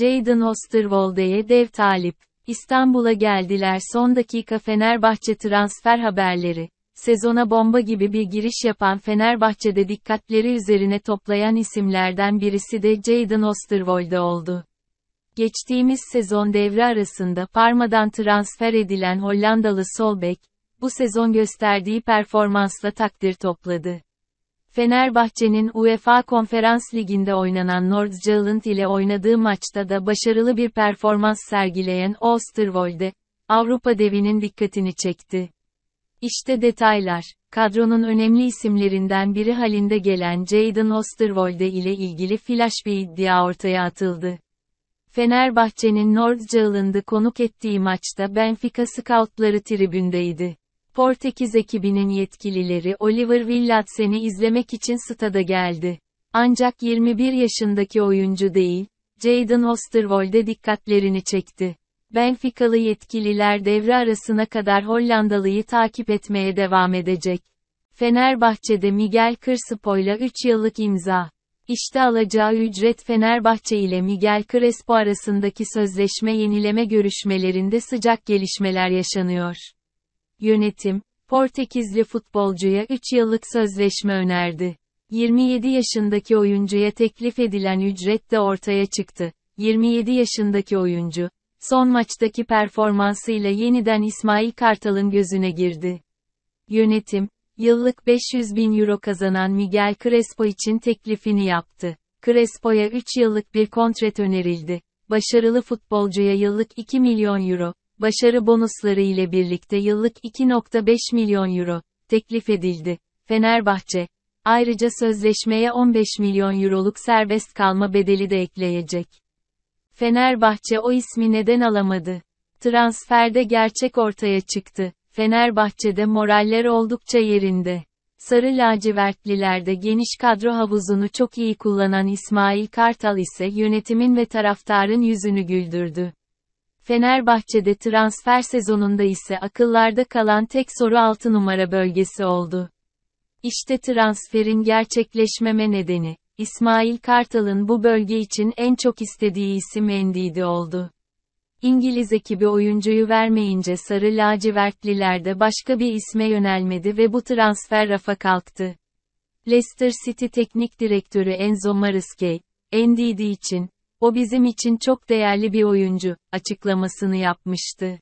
Jaden Osterwolde'ye dev talip. İstanbul'a geldiler son dakika Fenerbahçe transfer haberleri. Sezona bomba gibi bir giriş yapan Fenerbahçe'de dikkatleri üzerine toplayan isimlerden birisi de Jaden Osterwolde oldu. Geçtiğimiz sezon devre arasında Parma'dan transfer edilen Hollandalı Solbek, bu sezon gösterdiği performansla takdir topladı. Fenerbahçe'nin UEFA Konferans Ligi'nde oynanan Nordsjælland ile oynadığı maçta da başarılı bir performans sergileyen Oosterwolde, Avrupa devinin dikkatini çekti. İşte detaylar. Kadronun önemli isimlerinden biri halinde gelen Jadon Oosterwolde ile ilgili flash bir iddia ortaya atıldı. Fenerbahçe'nin Nordsjælland'ı konuk ettiği maçta Benfica scoutları tribündeydi. Portekiz ekibinin yetkilileri Oliver Villatsen'i izlemek için stada geldi. Ancak 21 yaşındaki oyuncu değil, Jadon Osterwold'e dikkatlerini çekti. Benficalı yetkililer devre arasına kadar Hollandalı'yı takip etmeye devam edecek. Fenerbahçe'de Miguel ile 3 yıllık imza. İşte alacağı ücret Fenerbahçe ile Miguel Crespo arasındaki sözleşme yenileme görüşmelerinde sıcak gelişmeler yaşanıyor yönetim, Portekizli futbolcuya 3 yıllık sözleşme önerdi. 27 yaşındaki oyuncuya teklif edilen ücret de ortaya çıktı. 27 yaşındaki oyuncu, son maçtaki performansıyla yeniden İsmail Kartal'ın gözüne girdi. Yönetim, yıllık 500 bin euro kazanan Miguel Crespo için teklifini yaptı. Crespo'ya 3 yıllık bir kontrat önerildi. Başarılı futbolcuya yıllık 2 milyon euro, başarı bonusları ile birlikte yıllık 2.5 milyon euro teklif edildi. Fenerbahçe, ayrıca sözleşmeye 15 milyon euroluk serbest kalma bedeli de ekleyecek. Fenerbahçe o ismi neden alamadı? Transferde gerçek ortaya çıktı. Fenerbahçe'de moraller oldukça yerinde. Sarı lacivertlilerde geniş kadro havuzunu çok iyi kullanan İsmail Kartal ise yönetimin ve taraftarın yüzünü güldürdü. Fenerbahçe'de transfer sezonunda ise akıllarda kalan tek soru 6 numara bölgesi oldu. İşte transferin gerçekleşmeme nedeni, İsmail Kartal'ın bu bölge için en çok istediği isim Endidi oldu. İngiliz ekibi oyuncuyu vermeyince sarı lacivertliler de başka bir isme yönelmedi ve bu transfer rafa kalktı. Leicester City Teknik Direktörü Enzo Maresque, Endidi için, o bizim için çok değerli bir oyuncu açıklamasını yapmıştı.